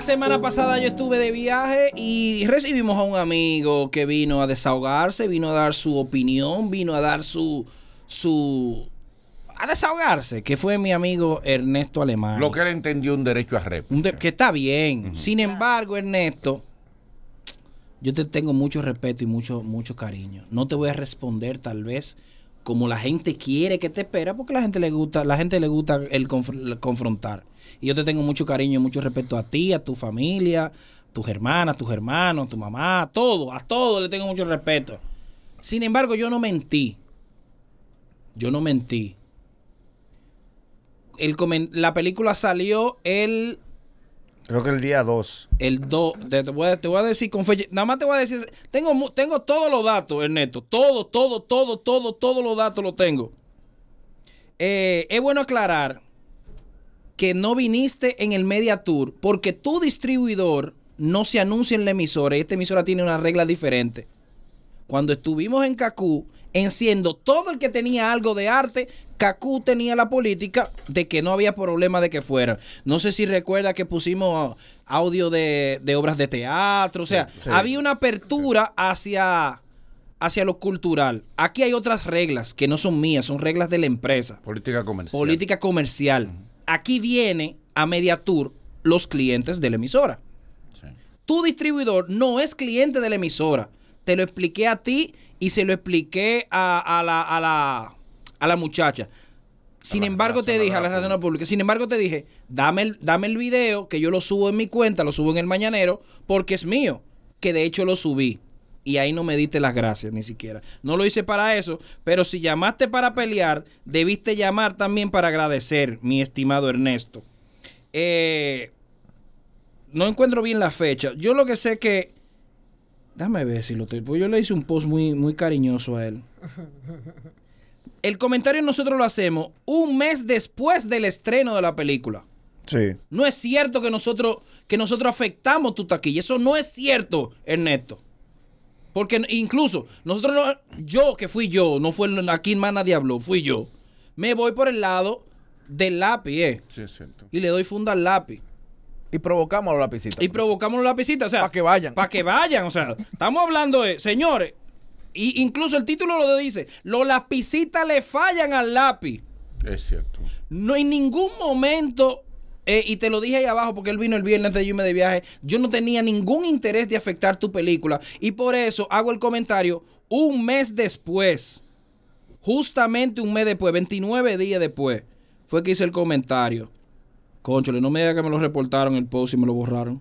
La semana pasada yo estuve de viaje y recibimos a un amigo que vino a desahogarse, vino a dar su opinión, vino a dar su su a desahogarse, que fue mi amigo Ernesto Alemán. Lo que él entendió un derecho a rep que está bien. Sin embargo, Ernesto, yo te tengo mucho respeto y mucho, mucho cariño. No te voy a responder tal vez como la gente quiere que te espera, porque la gente le gusta, la gente le gusta el confrontar. Y yo te tengo mucho cariño y mucho respeto a ti, a tu familia, tus hermanas, tus hermanos, tu mamá, a todo, a todo le tengo mucho respeto. Sin embargo, yo no mentí. Yo no mentí. El la película salió el... Creo que el día 2. El 2. Te, voy a decir con fecha. Nada más te voy a decir. Tengo, tengo todos los datos, Ernesto. Todo, todo, todo, todo, todos los datos los tengo. Eh, es bueno aclarar que no viniste en el Media Tour porque tu distribuidor no se anuncia en la emisora esta emisora tiene una regla diferente. Cuando estuvimos en Cacú, enciendo todo el que tenía algo de arte, Cacú tenía la política de que no había problema de que fuera. No sé si recuerda que pusimos audio de, obras de teatro, o sea, había una apertura hacia hacia lo cultural. Aquí hay otras reglas que no son mías, son reglas de la empresa. Política comercial. Política comercial aquí viene a Mediatur los clientes de la emisora. Tu distribuidor no es cliente de la emisora. Te lo expliqué a ti y se lo expliqué a, la, muchacha. Sin embargo, te dije, a la radio pública, sin embargo, te dije, dame dame el video que yo lo subo en mi cuenta, lo subo en el mañanero, porque es mío, que de hecho lo subí y ahí no me diste las gracias ni siquiera. No lo hice para eso, pero si llamaste para pelear, debiste llamar también para agradecer, mi estimado Ernesto. Eh, no encuentro bien la fecha. Yo lo que sé que... Dame ver si lo tengo. Pues yo le hice un post muy, muy cariñoso a él. El comentario nosotros lo hacemos un mes después del estreno de la película. Sí. No es cierto que nosotros, que nosotros afectamos tu taquilla. Eso no es cierto, Ernesto. Porque incluso nosotros yo que fui yo, no fue aquí nadie Diablo, fui yo. Me voy por el lado del lápiz, eh. Sí, es cierto. Y le doy funda al lápiz. Y provocamos los lapicitas. Y provocamos los lapicitas, o sea. Para que vayan. Para que vayan, o sea. estamos hablando de, señores, y incluso el título lo dice, los lapicitas le fallan al lápiz. Es cierto. No en ningún momento eh, y te lo dije ahí abajo porque él vino el viernes de yo de viaje. Yo no tenía ningún interés de afectar tu película. Y por eso hago el comentario un mes después. Justamente un mes después, 29 días después, fue que hice el comentario. Conchole, no me diga que me lo reportaron el post y me lo borraron.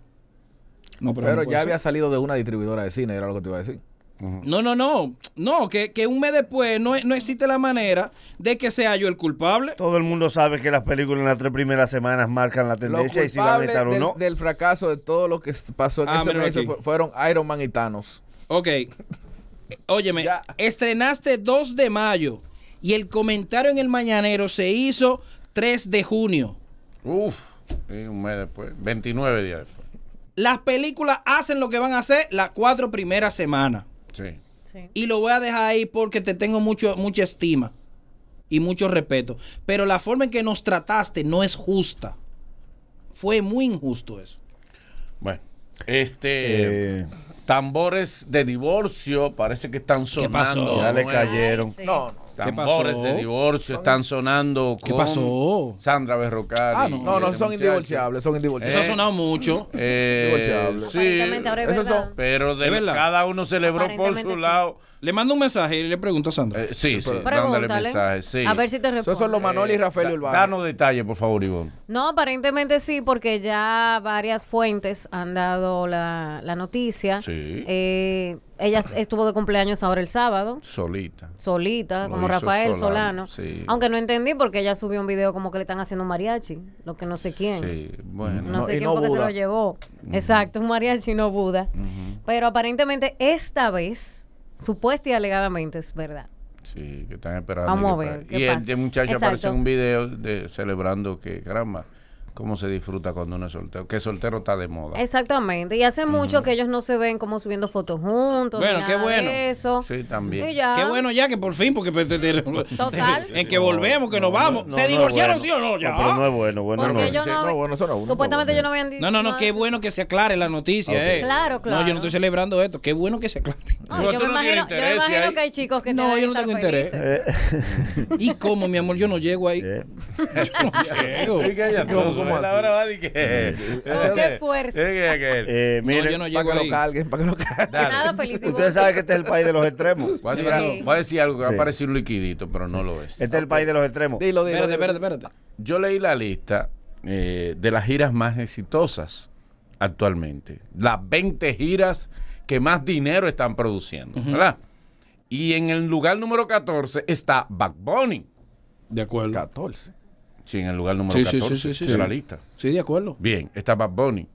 No, pero, ya había salido de una distribuidora de cine, era lo que te iba a decir. No, no, no. No, que, un mes después no, no, existe la manera de que sea yo el culpable. Todo el mundo sabe que las películas en las tres primeras semanas marcan la tendencia y si va a o no. Del fracaso de todo lo que pasó en ah, fueron Iron Man y Thanos. Ok. Óyeme, estrenaste 2 de mayo y el comentario en el mañanero se hizo 3 de junio. Uf, un mes después, 29 días después. Las películas hacen lo que van a hacer las cuatro primeras semanas. Y lo voy a dejar ahí porque te tengo mucho, mucha estima y mucho respeto. Pero la forma en que nos trataste no es justa. Fue muy injusto eso. Bueno, este. Eh. tambores de divorcio parece que están sonando. Ya le cayeron. No, no. Tambores de divorcio están sonando con ¿Qué pasó? Sandra Berrocal. Ah, no, no, son indivorciables, son indivorciables. Eso ha sonado mucho. Eh, sí, Eso pero de verdad. cada uno celebró por su lado. Le mando un mensaje y le pregunto a Sandra. Eh, sí, sí, dándole Pregúntale. mensaje. Sí. A ver si te responde. eso son los Manoli y eh, Rafael Urbano. Danos detalles, por favor, Ivonne. No, aparentemente sí, porque ya varias fuentes han dado la, la noticia. Sí. Eh, ella estuvo de cumpleaños ahora el sábado. Solita. Solita, como Rafael Solano. Aunque no entendí porque ella subió un video como que le están haciendo mariachi, lo que no sé quién. No, sé quién no porque se lo llevó. Exacto, un mariachi no Buda. Pero aparentemente esta vez, supuesta y alegadamente, es verdad. Sí, que están esperando. Vamos a ver. y de el muchacho apareció en un video de, celebrando que, caramba, cómo se disfruta cuando uno es soltero, que soltero está de moda. Exactamente, y hace mucho que ellos no se ven como subiendo fotos juntos. Bueno, qué bueno. Eso. Sí, también. Qué bueno ya que por fin, porque pues, Total. en que volvemos, que nos vamos. ¿Se divorciaron sí o no? Ya. pero no es bueno, bueno, no, yo bueno, Supuestamente yo no habían dicho. No, no, no, qué bueno que se aclare la noticia. eh. Claro, claro. No, yo no estoy celebrando esto, qué bueno que se aclare. yo, me imagino, ¿eh? que hay chicos que no. No, yo no tengo interés. Eh. ¿Y cómo, mi amor? Yo no llego ahí. Eh. Yo no llego ahora va de que. qué fuerza. Eh, yo no llego para que lo carguen, para que Nada, feliz Ustedes saben que este es el país de los extremos. Voy a, decir algo, que va a parecer liquidito, pero no lo es. Este es el país de los extremos. Dilo, dilo. Espérate, espérate, espérate. Yo leí la lista eh, de las giras más exitosas actualmente. Las 20 giras que más dinero están produciendo, ¿verdad? Y en el lugar número 14 está Back De acuerdo. 14. Sí, en el lugar número sí, 14 de la lista. Sí, de acuerdo. Bien, estaba Bad Bunny.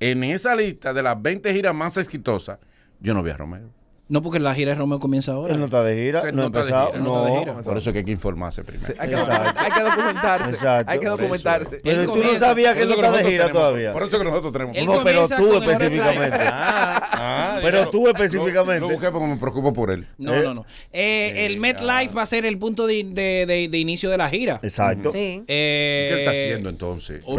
En esa lista de las 20 giras más exitosas, yo no vi a Romero. No, porque la gira de Romeo comienza ahora. Él no está de gira, no ha empezado. No, Gira, por eso que hay que informarse primero. hay, que, documentarse. Exacto, hay que documentarse. Pero tú no sabías que él no está de gira todavía. Por eso que nosotros tenemos. no, pero tú específicamente. Ah, ah, pero tú específicamente. Lo, busqué porque me preocupo por él. No, eh, no, no. Eh, eh, el MetLife va a ser el punto de, de, de, inicio de la gira. Exacto. Sí. ¿Qué él está haciendo entonces? O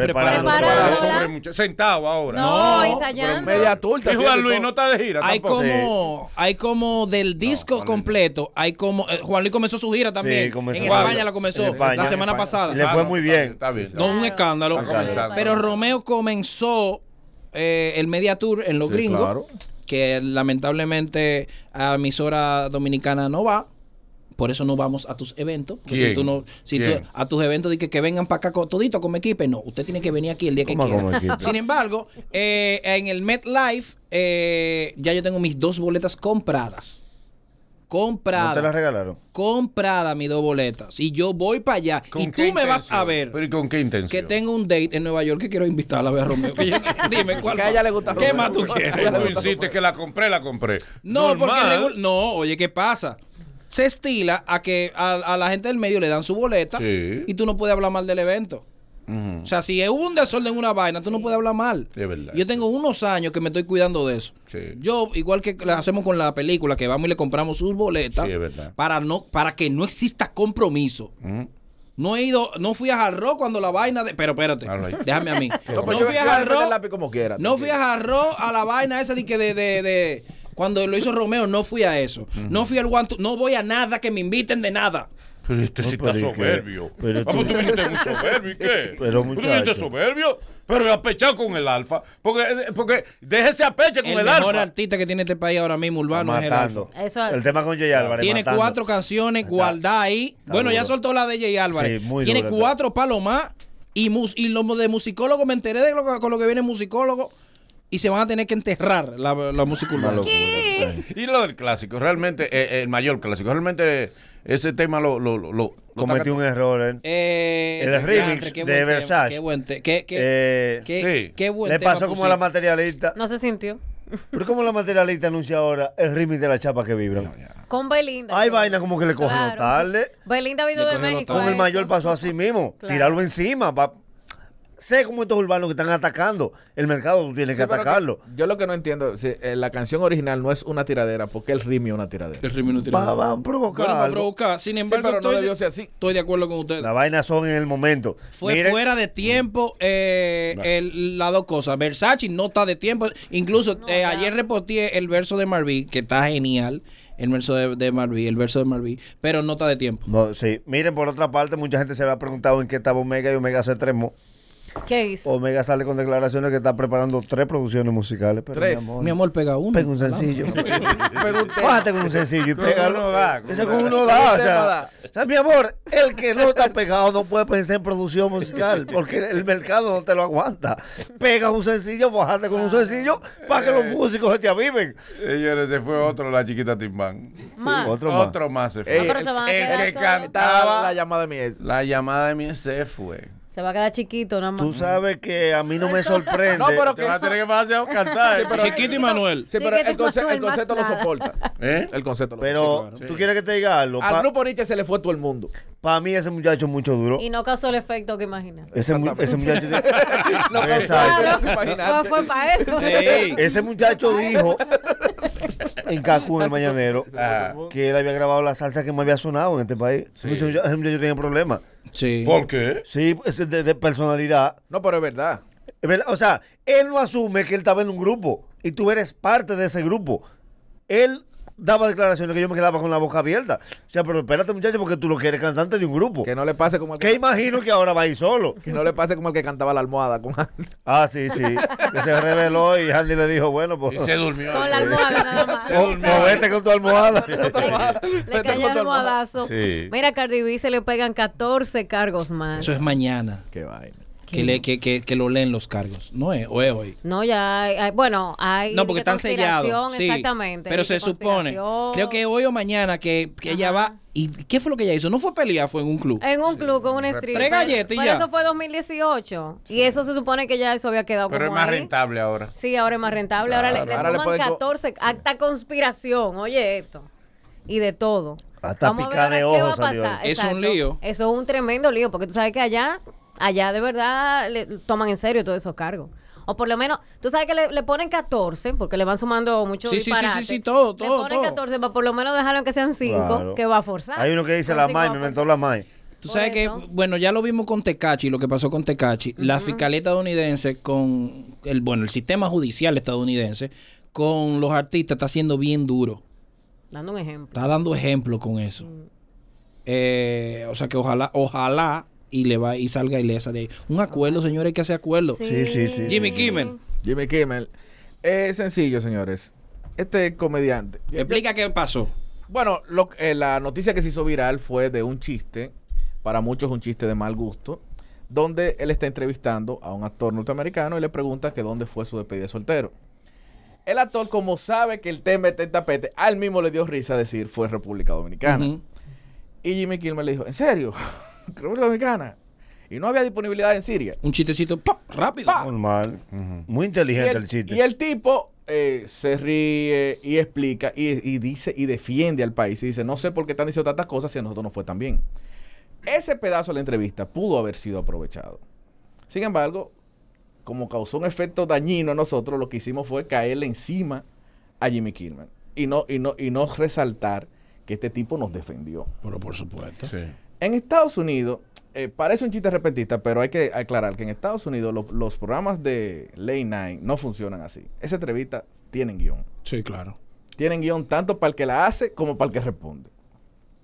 Sentado ahora. No, ensayando. Media turta. Y Juan Luis no está de gira. Hay como como del disco completo, hay como. Eh, Juan Luis comenzó su gira también. En España la comenzó la semana pasada. Le fue muy bien. No un escándalo. Pero Romeo comenzó eh, el Media Tour en los gringos. Que lamentablemente a emisora dominicana no va por eso no vamos a tus eventos. Pues si tú no, si a tus eventos de que, vengan para acá todito con equipo, no, usted tiene que venir aquí el día que quiera. Sin embargo, eh, en el MetLife eh, ya yo tengo mis dos boletas compradas. Compradas te las regalaron? Comprada mis dos boletas. Y yo voy para allá. Y tú me vas a ver. ¿Pero con qué intención? Que tengo un date en Nueva York que quiero invitarla a ver a Romeo. dime, ¿cuál? Que a ella le gusta ¿Qué más tú quieres? Tú insistes que la compré, la compré. No, porque. No, oye, ¿qué pasa? se estila a que a, la gente del medio le dan su boleta y tú no puedes hablar mal del evento. O sea, si es un desorden una vaina, tú no puedes hablar mal. Yo tengo unos años que me estoy cuidando de eso. Yo, igual que la hacemos con la película, que vamos y le compramos sus boletas para no, para que no exista compromiso. No he ido, no fui a Jarro cuando la vaina de. Pero espérate, déjame a mí. no, fui a Jarro. No fui a Jarro a la vaina esa de que de, de cuando lo hizo Romeo, no fui a eso. No fui al guanto, no voy a nada que me inviten de nada. Pero este sí está soberbio. Pero tú viniste muy soberbio, ¿y qué? Pero muchacho. Tú viniste soberbio, pero apechado con el alfa. Porque, eh, porque déjese apeche con el, alfa. El mejor artista que tiene este país ahora mismo, urbano, es el alfa. El tema con Jay Álvarez. Tiene cuatro canciones, guardá ahí. bueno, ya soltó la de Jay Álvarez. tiene cuatro palos más. Y, y lo de musicólogo, me enteré de lo, con lo que viene musicólogo y se van a tener que enterrar la, la música Y lo del clásico, realmente, eh, el mayor clásico, realmente ese tema lo... lo, un error. ¿eh? Eh, el remix de Versace. Qué buen, Le pasó como la materialista. No se sintió. Pero como la materialista anuncia ahora el remix de la chapa que vibra. con Belinda. Hay vaina como que le cogen claro. tarde. Belinda vino de México. Con el mayor pasó así mismo. Tirarlo encima para sé como estos urbanos que están atacando el mercado, tú tienes que atacarlo. yo lo que no entiendo, eh, la canción original no es una tiradera, porque el ritmo es una tiradera? El ritmo es una tiradera. Va, a provocar. Sin embargo, estoy, de acuerdo con ustedes. La vaina son en el momento. Fue fuera de tiempo eh, el, las dos cosas. Versace no está de tiempo. Incluso eh, ayer reporté el verso de Marví, que está genial el verso de, de Marví, el verso de Marví, pero no está de tiempo. No, sí. Miren, por otra parte, mucha gente se ha preguntado en qué estaba Omega y Omega se tremó. ¿Qué Omega sale con declaraciones que está preparando tres producciones musicales. Pero tres. Mi amor, pega uno. Pega un sencillo. Bájate con un sencillo y pégalo. Eso con uno da. O sea, o sea, mi amor, el que no está pegado no puede pensar en producción musical porque el mercado no te lo aguanta. Pega un sencillo, bájate con un sencillo para que los eh. músicos se te aviven. Señores, se fue otro, la chiquita Timbán. otro más. se fue. el, que cantaba. La llamada de mi ex. La llamada de mi ex se fue. Se va a quedar chiquito, nada más. Tú sabes que a mí no me sorprende. No, pero que. va a tener que pasar a cantar. chiquito y Manuel. Sí, pero el, el concepto lo soporta. ¿Eh? El concepto lo pero, soporta. Pero, ¿tú quieres que te diga algo? Al grupo Nietzsche se le fue todo el mundo. Para mí ese muchacho es mucho duro. Y no causó el efecto que imaginaste. Ese, muchacho. no causó No fue para eso. Ese muchacho dijo en en el mañanero, ah. que él había grabado la salsa que me había sonado en este país. Ese, muchacho, tenía problemas. Sí. ¿Por qué? Sí, es pues, de, personalidad. No, pero verdad. es verdad. O sea, él no asume que él estaba en un grupo y tú eres parte de ese grupo. Él daba declaraciones que yo me quedaba con la boca abierta. O sea, pero espérate, muchacho, porque tú lo quieres cantante de un grupo. Que no le pase como el que. Que imagino que ahora va a ir solo. Que no le pase como el que cantaba la almohada con Andy. Ah, sí, sí. Que se reveló y Andy le dijo, bueno, pues. Y se durmió. Con la almohada nada más. Oh, vete con tu almohada. le, le cayó el almohadazo. Sí. Mira, Cardi B se le pegan 14 cargos más. Eso es mañana. Qué vaina que, le, que, que, lo leen los cargos. No eh, es, hoy. No, ya, hay, bueno, hay. No, porque están sellados. Sí, exactamente. Pero se supone. Creo que hoy o mañana que, que ella va. ¿Y qué fue lo que ella hizo? No fue pelea, fue en un club. En un club con un stripper. Tres galletas y Pero eso fue 2018. Y eso se supone que ya eso había quedado Pero es más rentable ahora. Sí, ahora es más rentable. Ahora le, 14. Acta conspiración. Oye, esto. Y de todo. Hasta picar de ojos. Eso es un lío. Eso es un tremendo lío, porque tú sabes que allá Allá de verdad toman en serio todos esos cargos. O por lo menos, tú sabes que le, ponen 14, porque le van sumando muchos sí, Sí, sí, sí, sí, todo, todo. Le ponen 14 pero por lo menos dejaron que sean 5, que va a forzar. Hay uno que dice la MAI, me inventó la MAI. Tú sabes que, bueno, ya lo vimos con Tecachi, lo que pasó con Tecachi. La fiscalía estadounidense con, el bueno, el sistema judicial estadounidense con los artistas está siendo bien duro. Dando un ejemplo. Está dando ejemplo con eso. Mm. Eh, o sea que ojalá, ojalá y le va y salga y le esa de un acuerdo, señores, que hace acuerdo. Sí, sí, sí. Jimmy Kimmel. Jimmy Kimmel. Es eh, sencillo, señores. Este comediante. Explica qué pasó. Bueno, eh, la noticia que se hizo viral fue de un chiste, para muchos un chiste de mal gusto, donde él está entrevistando a un actor norteamericano y le pregunta que dónde fue su despedida soltero. El actor, como sabe que el tema está en tapete, al mismo le dio risa decir fue República Dominicana. Y Jimmy Kimmel le dijo, ¿en serio? me gana Y no había disponibilidad en Siria. Un chistecito rápido. Normal. Muy inteligente el, chiste. Y el tipo eh, se ríe y explica y, dice y defiende al país. Y dice, no sé por qué están diciendo tantas cosas si a nosotros no fue tan bien. Ese pedazo de la entrevista pudo haber sido aprovechado. Sin embargo, como causó un efecto dañino a nosotros, lo que hicimos fue caerle encima a Jimmy Kilman. Y no, y no, y no resaltar que este tipo nos defendió. Pero por supuesto. Sí. En Estados Unidos, eh, parece un chiste repentista pero hay que aclarar que en Estados Unidos los programas de Late Night no funcionan así. Esa entrevista Tiene guión. Sí, claro. Tienen guión tanto para el que la hace como para el que responde.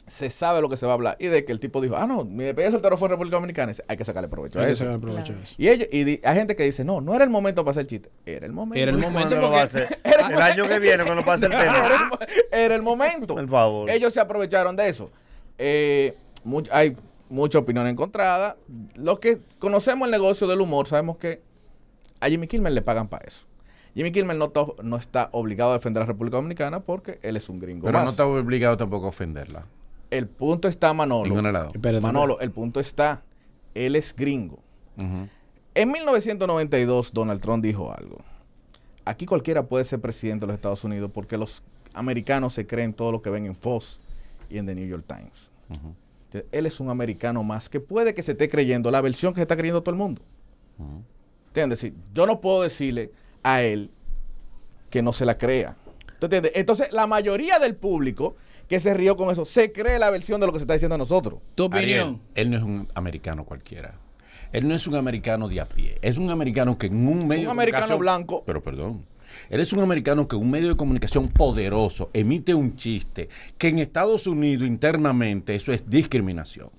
Se sabe lo que se va a hablar. Y de que el tipo dijo, ah, no, mi despedida soltero fue en República Dominicana. Hay que sacarle provecho a hay Que sacarle provecho a eso. Y, ellos, y hay gente que dice, no, no era el momento para hacer el chiste. Era el momento. Era el momento. el, año que viene cuando pase el tema. Era el, era el momento. el favor. Ellos se aprovecharon de eso. Eh, hay mucha opinión encontrada. Los que conocemos el negocio del humor sabemos que a Jimmy Kimmel le pagan para eso. Jimmy Kimmel no, está obligado a defender a la República Dominicana porque él es un gringo. Pero no está obligado tampoco a ofenderla. El punto está, Manolo. Lado. Manolo, el punto está, él es gringo. En 1992, Donald Trump dijo algo. Aquí cualquiera puede ser presidente de los Estados Unidos porque los americanos se creen todo lo que ven en Fox y en The New York Times. Este, él es un americano más que puede que se esté creyendo la versión que se está creyendo todo el mundo. yo no puedo decirle a él que no se la crea. Entonces, la mayoría del público que se rió con eso se cree la versión de lo que se está diciendo a nosotros. ¿Tu opinión? él no es un americano cualquiera. Él no es un americano de a pie. Es un americano que en un medio. Un americano blanco. Pero perdón él es un americano que un medio de comunicación poderoso emite un chiste que en Estados Unidos internamente eso es discriminación.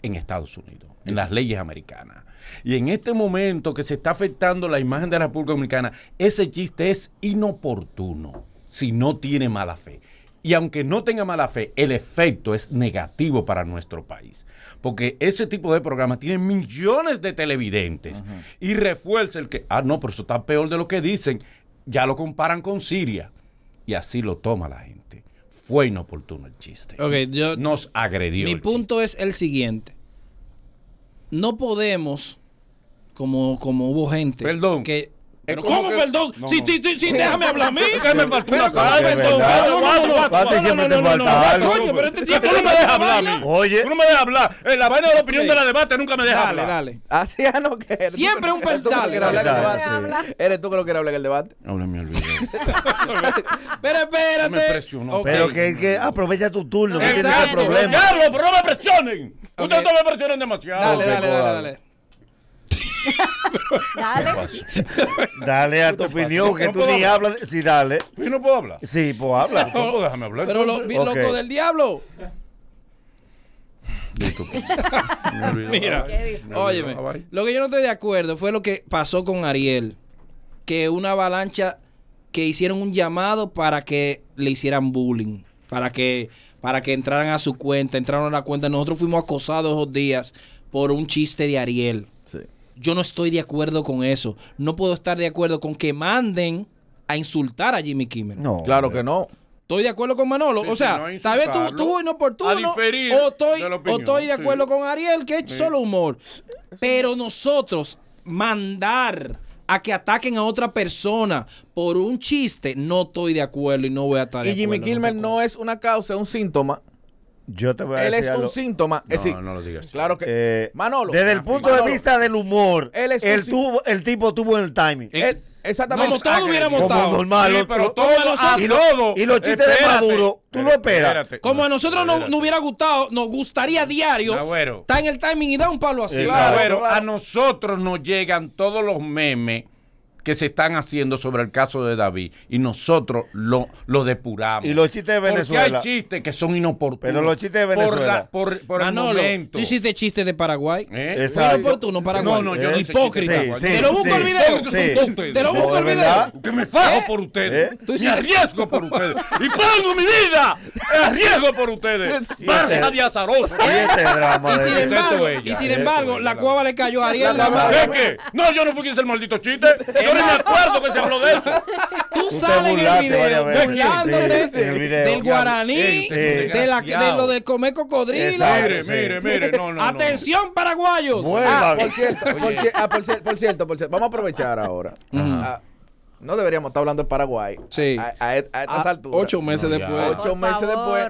En Estados Unidos, en las leyes americanas. Y en este momento que se está afectando la imagen de la República Dominicana, ese chiste es inoportuno si no tiene mala fe. Y aunque no tenga mala fe, el efecto es negativo para nuestro país. Porque ese tipo de programas tiene millones de televidentes y refuerza el que, ah, no, pero eso está peor de lo que dicen ya lo comparan con Siria. Y así lo toma la gente. Fue inoportuno el chiste. Nos agredió. Mi punto es el siguiente. No podemos, como, como hubo gente que ¿cómo, perdón? si, déjame hablar a mí, que me faltó una perdón. No, no, falta pero este tío, tú no me dejas hablar a mí. Oye. Tú no me dejas hablar. Eh, la vaina de la opinión de la debate nunca me deja hablar. Dale, dale. Así es no que Siempre un perdón. Eres tú que no quieres hablar en el debate. Ahora me olvido Pero espérate. Me presionó. Pero que aprovecha tu turno. problema Carlos, pero no me presionen. Ustedes no me presionen demasiado. Dale, dale, dale. dale. dale a tu opinión, que tú ni hablas. Sí, dale. Yo no puedo hablar. Sí, puedo pues hablar. Pero lo, loco del diablo. Mira, óyeme, lo que yo no estoy de acuerdo fue lo que pasó con Ariel, que una avalancha que hicieron un llamado para que le hicieran bullying, para que para que entraran a su cuenta, entraron a la cuenta. Nosotros fuimos acosados esos días por un chiste de Ariel. Yo no estoy de acuerdo con eso. No puedo estar de acuerdo con que manden a insultar a Jimmy Kimmel. No, claro que no. Estoy de acuerdo con Manolo. o sea, tal vez tú, tú inoportuno. O estoy, de, o estoy de acuerdo con Ariel, que es solo humor. Pero nosotros mandar a que ataquen a otra persona por un chiste, no estoy de acuerdo y no voy a estar y Jimmy Kimmel no es una causa, es un síntoma yo te voy a él es un síntoma. es decir, no lo digas. Claro que. Eh, Manolo. Desde el punto de vista del humor, él es el, tuvo, el tipo tuvo el timing. Exactamente. Como todos hubiéramos estado. pero todo, y, los chistes de Maduro, tú lo esperas. Espérate, Como a nosotros nos, hubiera gustado, nos gustaría diario. Está en el timing y da un palo así. A nosotros nos llegan todos los memes que se están haciendo sobre el caso de David y nosotros lo, lo depuramos. Y los chistes de Venezuela. Porque hay chistes que son inoportunos. Pero los chistes de Venezuela. Por, la, por, por el momento. Tú hiciste chistes de Paraguay. ¿Eh? Exacto. Inoportuno, Paraguay. No, no, yo Hipócrita. te lo busco el video. Te lo busco el Que me fajo ¿Eh? por ustedes. Y ¿Eh? arriesgo por ustedes. y pongo mi vida. Me arriesgo por ustedes. Este- Barça de azaroso. Y sin embargo, la cueva le cayó a Ariel. ¿Es que? No, yo no fui quien hice el maldito chiste me acuerdo que se habló de eso. Tú sales en el video del guaraní, de, la, de lo de comer cocodrilo. Mire, mire, mire. No, no, Atención, paraguayos. Ah, por cierto, por, ah, cierto, por, cierto, vamos a aprovechar ahora. Ah, no deberíamos estar hablando de Paraguay. Sí. A, estas alturas. Ocho meses después. Ocho meses después.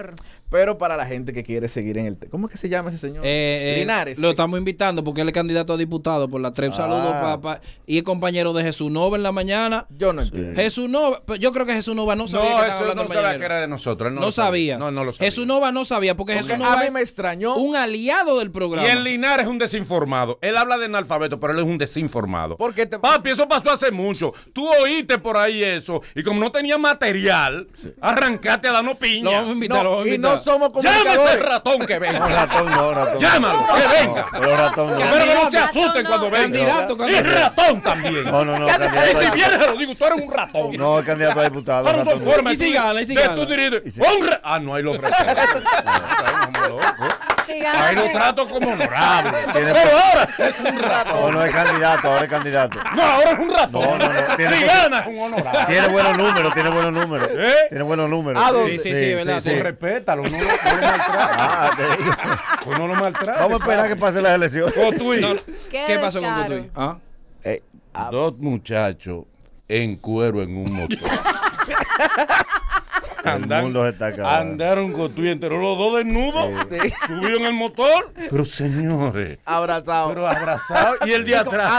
Pero para la gente que quiere seguir en el... ¿Cómo es que se llama ese señor? Eh, eh, Linares. lo estamos invitando porque él es candidato a diputado por la tres Saludos, ah. papá. Y el compañero de Jesús Nova en la mañana. Yo no entiendo. Jesús Nova... Yo creo que Jesús Nova no sabía no, que Jesús no sabía que era de nosotros. no, sabía. No, no sabía. Jesús Nova no sabía porque, Jesús Nova a me extrañó. un aliado del programa. Y el Linares es un desinformado. Él habla de analfabeto, pero él es un desinformado. Porque Papi, eso pasó hace mucho. Tú oíste por ahí eso. Y como no tenía material, arrancaste a la no piña. No, vamos a no somos comunicadores. Llámese ratón que venga. No, ratón no, ratón. Llámalo, que venga. pero ratón no. Pero que no se asusten cuando venga. Candidato, candidato. Y ratón también. No, no, no. Y si vienes, lo digo, tú eres un ratón. No, candidato a diputado. Ratón, y si gana, y si gana. Ah, no, hay los retos. Ahí lo trato como honorable. Pero ahora es un rato No, oh, no es candidato, ahora es candidato. No, ahora es un ratón. No, no, no. Tiene, si gana un honorable. Tiene buenos números, tiene buenos números. ¿Eh? Tiene buenos números. Ah, Sí, sí, sí, verdad. Respétalo, no, ah, ah, lo maltrata. Vamos a esperar que pase las elecciones. ¿Qué, pasó con Cotuí? ¿Ah? Eh, dos muchachos en cuero en un motor. andaron tu y entero los dos desnudos, subieron el motor. Pero señores. Abrazados. Pero abrazados. Y el de atrás.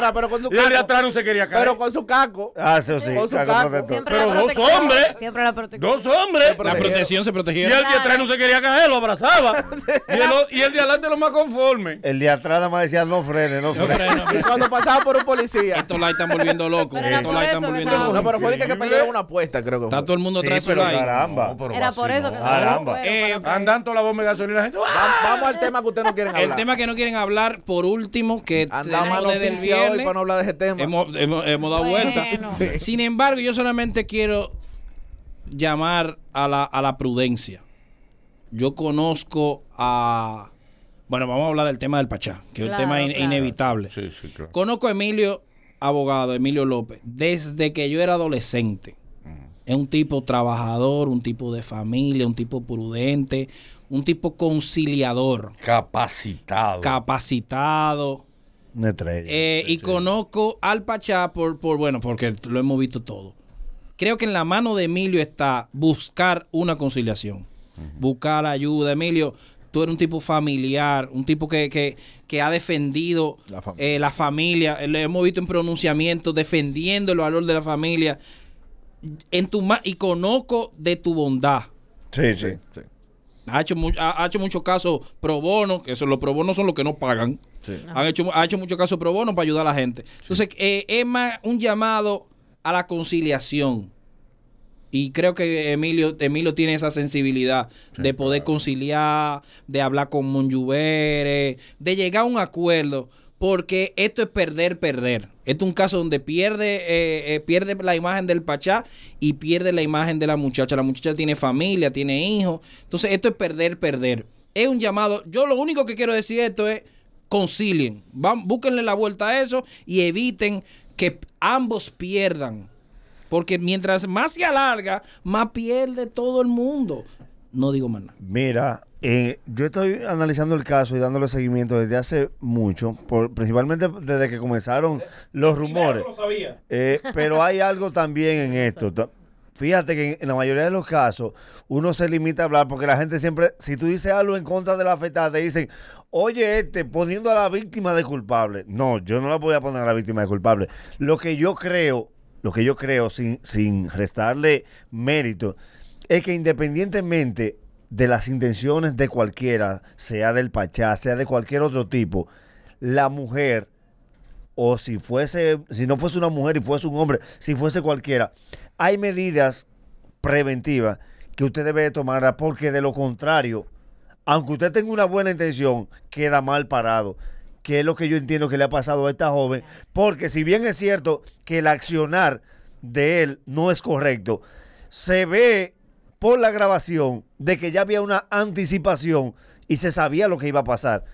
y el de atrás no se quería caer. Pero con su caco. Ah, sí, sí. Con su caco. Pero dos hombres. Siempre la protección. Dos hombres. La protección se protegía. Y el de atrás no se quería caer, lo abrazaba. y, el, de adelante lo más conforme. El de atrás nada más decía no frenes, no frenes. y cuando pasaba por un policía. Estos la están volviendo locos. Estos la están volviendo locos. pero fue que perdieron una apuesta, creo que fue Está todo el mundo atrás pero era por eso que andando la bomba de gasolina, la gente. ¡Ah! Vamos al tema que ustedes no quieren hablar. El tema que no quieren hablar, por último, que andamos desde el viernes, hoy para no hablar de ese tema. Hemos, hemos, dado vuelta. Sin embargo, yo solamente quiero llamar a la, a la prudencia. Yo conozco a. Bueno, vamos a hablar del tema del Pachá, que es un tema inevitable. Sí, sí, claro. Conozco a Emilio, abogado, Emilio López, desde que yo era adolescente. Es un tipo trabajador, un tipo de familia, un tipo prudente, un tipo conciliador. Capacitado. Capacitado. Eh, y conozco al Pachá por, por, bueno, porque lo hemos visto todo. Creo que en la mano de Emilio está buscar una conciliación, buscar ayuda. Emilio, tú eres un tipo familiar, un tipo que, ha defendido la eh, familia. Eh, Le hemos visto en pronunciamiento defendiendo el valor de la familia en tu y conozco de tu bondad. Sí, sí, sí. Ha hecho, muchos casos pro bono, que eso, los pro bono son los que no pagan. Han hecho, ha hecho muchos casos pro bono para ayudar a la gente. Entonces, eh, es más un llamado a la conciliación. Y creo que Emilio, Emilio tiene esa sensibilidad de poder conciliar, de hablar con Monjuveres, de llegar a un acuerdo porque esto es perder, perder. Esto es un caso donde pierde, eh, eh, pierde la imagen del Pachá y pierde la imagen de la muchacha. La muchacha tiene familia, tiene hijos. Entonces, esto es perder, perder. Es un llamado. Yo lo único que quiero decir esto es concilien. Van, búsquenle la vuelta a eso y eviten que ambos pierdan. Porque mientras más se alarga, más pierde todo el mundo no digo más nada. Mira, eh, yo estoy analizando el caso y dándole seguimiento desde hace mucho, principalmente desde que comenzaron los rumores. Eh, pero hay algo también en esto. Fíjate que en la mayoría de los casos uno se limita a hablar porque la gente siempre, si tú dices algo en contra de la afectada, te dicen, oye, este, poniendo a la víctima de culpable. No, yo no la voy a poner a la víctima de culpable. Lo que yo creo, lo que yo creo, sin, sin restarle mérito, es que independientemente de las intenciones de cualquiera, sea del Pachá, sea de cualquier otro tipo, la mujer, o si fuese, si no fuese una mujer y fuese un hombre, si fuese cualquiera, hay medidas preventivas que usted debe tomar porque de lo contrario, aunque usted tenga una buena intención, queda mal parado que es lo que yo entiendo que le ha pasado a esta joven, porque si bien es cierto que el accionar de él no es correcto, se ve por la grabación de que ya había una anticipación y se sabía lo que iba a pasar.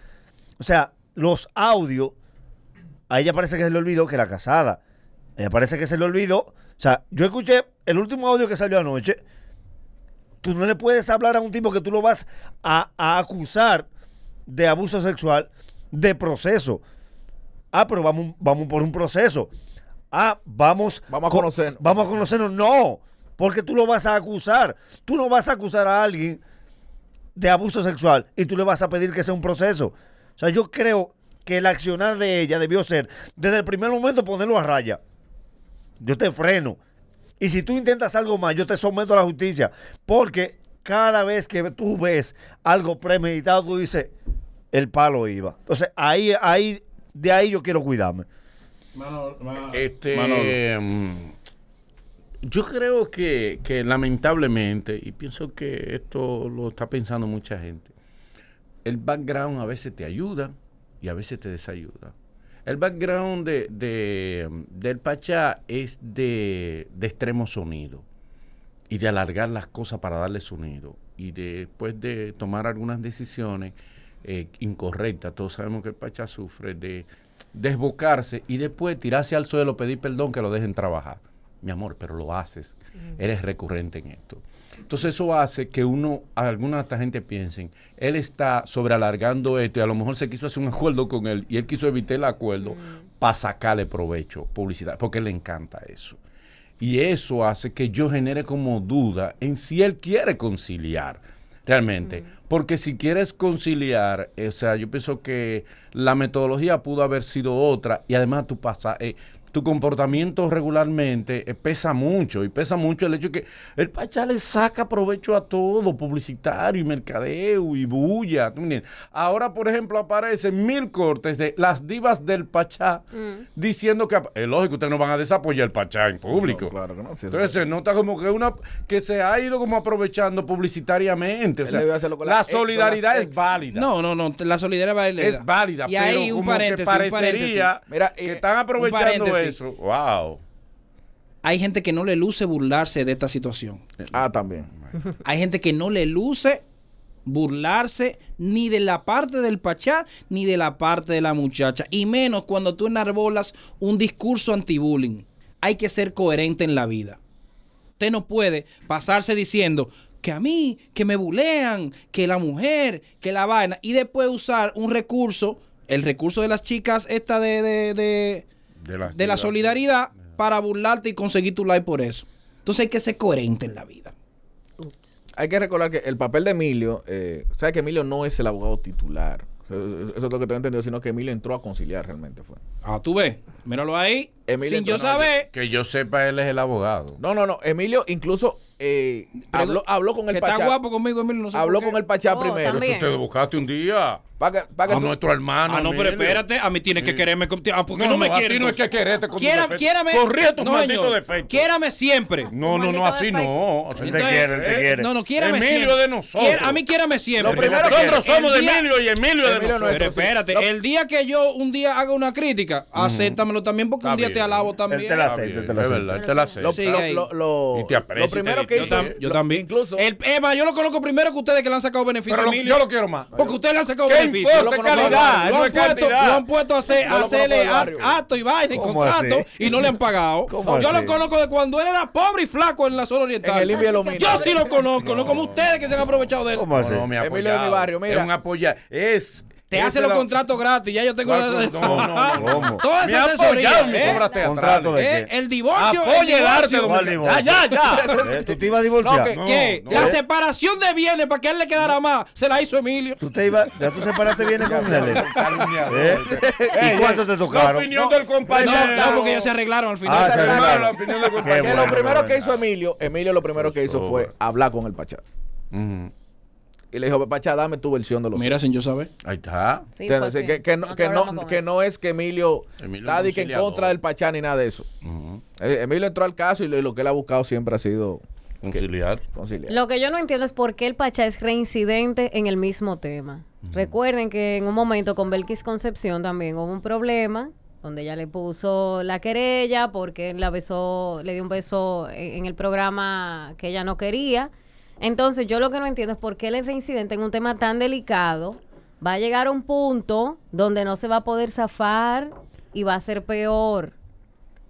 O sea, los audios, a ella parece que se le olvidó que era casada. A ella parece que se le olvidó. O sea, yo escuché el último audio que salió anoche. Tú no le puedes hablar a un tipo que tú lo vas a, a acusar de abuso sexual de proceso. Ah, pero vamos, vamos por un proceso. Ah, vamos. Vamos a conocernos. Vamos a conocernos. No porque tú lo vas a acusar. Tú no vas a acusar a alguien de abuso sexual y tú le vas a pedir que sea un proceso. O sea, yo creo que el accionar de ella debió ser, desde el primer momento, ponerlo a raya. Yo te freno. Y si tú intentas algo más, yo te someto a la justicia. Porque cada vez que tú ves algo premeditado, tú dices, el palo iba. Entonces, ahí, ahí, de ahí yo quiero cuidarme. Este, mm, yo creo que, lamentablemente, y pienso que esto lo está pensando mucha gente, el background a veces te ayuda y a veces te desayuda. El background de, del Pachá es de, de, extremo sonido y de alargar las cosas para darle sonido. Y después de tomar algunas decisiones eh, incorrectas, todos sabemos que el Pachá sufre de desbocarse y después tirarse al suelo, pedir perdón que lo dejen trabajar mi amor, pero lo haces, eres recurrente en esto. Entonces eso hace que uno, alguna de esta gente piensen, él está sobrealargando esto y a lo mejor se quiso hacer un acuerdo con él y él quiso evitar el acuerdo para sacarle provecho, publicidad, porque le encanta eso. Y eso hace que yo genere como duda en si él quiere conciliar realmente. Porque si quieres conciliar, eh, o sea, yo pienso que la metodología pudo haber sido otra y además tú pasas, eh, tu comportamiento regularmente eh, pesa mucho y pesa mucho el hecho que el Pachá le saca provecho a todo, publicitario y mercadeo y bulla. Ahora, por ejemplo, aparecen mil cortes de las divas del Pachá mm. diciendo que es eh, lógico, ustedes no van a desapoyar el Pachá en público. no. Entonces se nota como que una que se ha ido como aprovechando publicitariamente. la, solidaridad es válida. No, no, no, la solidaridad es válida. Es válida, y pero hay un como paréntesis, que parecería eh, que están aprovechando eso wow. Hay gente que no le luce burlarse de esta situación. Ah, también. Hay gente que no le luce burlarse ni de la parte del pachá ni de la parte de la muchacha. Y menos cuando tú enarbolas un discurso anti-bullying. Hay que ser coherente en la vida. Usted no puede pasarse diciendo que a mí, que me bulean, que la mujer, que la vaina, y después usar un recurso, el recurso de las chicas esta de, de de la, solidaridad para burlarte y conseguir tu like por eso. Entonces hay que ser coherente en la vida. Hay que recordar que el papel de Emilio, eh, sabes que Emilio no es el abogado titular. Eso es lo que tengo entendido, sino que Emilio entró a conciliar realmente. Fue. Ah, tú ves. Míralo ahí. Emilio, sin yo saber. Que yo sepa, él es el abogado. No, no, no. Emilio incluso eh, habló, con el que Pachá. Está guapo conmigo, Emilio. No sé habló con el Pachá oh, primero. Pero Tú te buscaste un día. Pa a nuestro hermano. Ah, no, pero espérate. A mí tienes que quererme. contigo. Ah, porque no, me quieres. no es que quererte Quiérame. Corría tu maldito defectos Quiérame siempre. No, no, no. Así no. Él te quiere, te eh, quiere. No, no, quiérame siempre. Emilio de nosotros. A mí quiérame siempre. Nosotros somos de Emilio y Emilio de nosotros. Pero espérate. El día que yo un día haga una crítica, acéptame también porque un día te alabo también. te la acepta, te la Es verdad, te la sé lo, Lo primero que hice Yo, también. Incluso. yo lo conozco primero que ustedes que le han sacado beneficio Yo lo quiero más. Porque ustedes le han sacado beneficio. Importa, calidad, lo, han puesto, a hacerle acto y vaina y contrato y no le han pagado. Yo lo conozco de cuando él era pobre y flaco en la zona oriental. Yo sí lo conozco, no como ustedes que se han aprovechado de él. ¿Cómo Emilio de mi barrio, mira. Es un apoya. Es te hace los contratos gratis. Ya yo tengo la... No, no, no. todo Toda esa asesoría. Eh, ¿Contrato eh, El divorcio. o el, arte. ya, ya, ya. Eh, ¿Tú te ibas a divorciar? No, ¿Qué? La separación de bienes para que él le quedara más. Se la hizo Emilio. ¿Tú te ibas ¿Ya tú separaste bienes con él? ¿Y cuánto te tocaron? La opinión del compañero. No, porque ellos se arreglaron al final. Ah, La opinión del compañero. Lo primero que hizo Emilio, Emilio lo primero que hizo fue hablar con el Pachá y le dijo, pachá dame tu versión de los Mira, sin yo saber. Ahí está. que, no, es que Emilio, está que en contra del Pachá ni nada de eso. Eh, Emilio entró al caso y lo, que él ha buscado siempre ha sido Conciliar. conciliar. Lo que yo no entiendo es por qué el Pachá es reincidente en el mismo tema. Recuerden que en un momento con Belkis Concepción también hubo un problema donde ella le puso la querella porque la besó, le dio un beso en el programa que ella no quería. Entonces, yo lo que no entiendo es por qué el reincidente en un tema tan delicado va a llegar a un punto donde no se va a poder zafar y va a ser peor.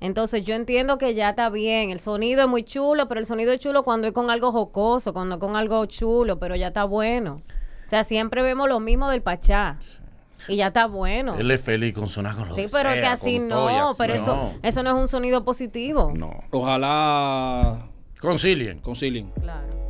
Entonces yo entiendo que ya está bien, el sonido es muy chulo, pero el sonido es chulo cuando es con algo jocoso, cuando es con algo chulo, pero ya está bueno. O sea, siempre vemos lo mismo del Pachá. Y ya está bueno. Él es feliz con sonar con los Sí, pero es que así no, pero Eso, eso no es un sonido positivo. No. Ojalá concilien. Concilien. Claro.